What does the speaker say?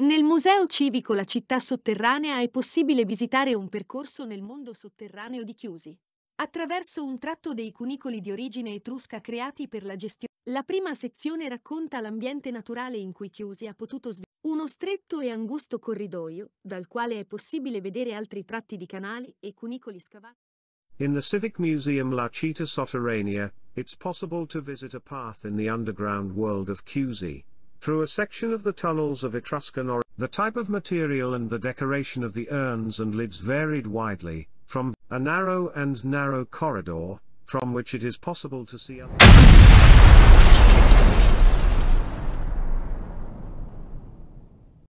Nel Museo Civico La città sotterranea è possibile visitare un percorso nel mondo sotterraneo di Chiusi, attraverso un tratto dei cunicoli di origine etrusca creati per la gestione. La prima sezione racconta l'ambiente naturale in cui Chiusi ha potuto sviluppare uno stretto e angusto corridoio, dal quale è possibile vedere altri tratti di canali e cunicoli scavati. In the Civic Museum La Città Sotterranea, it's possible to visit a path in the underground world of Chiusi. through a section of the tunnels of Etruscan or the type of material and the decoration of the urns and lids varied widely, from a narrow and narrow corridor, from which it is possible to see other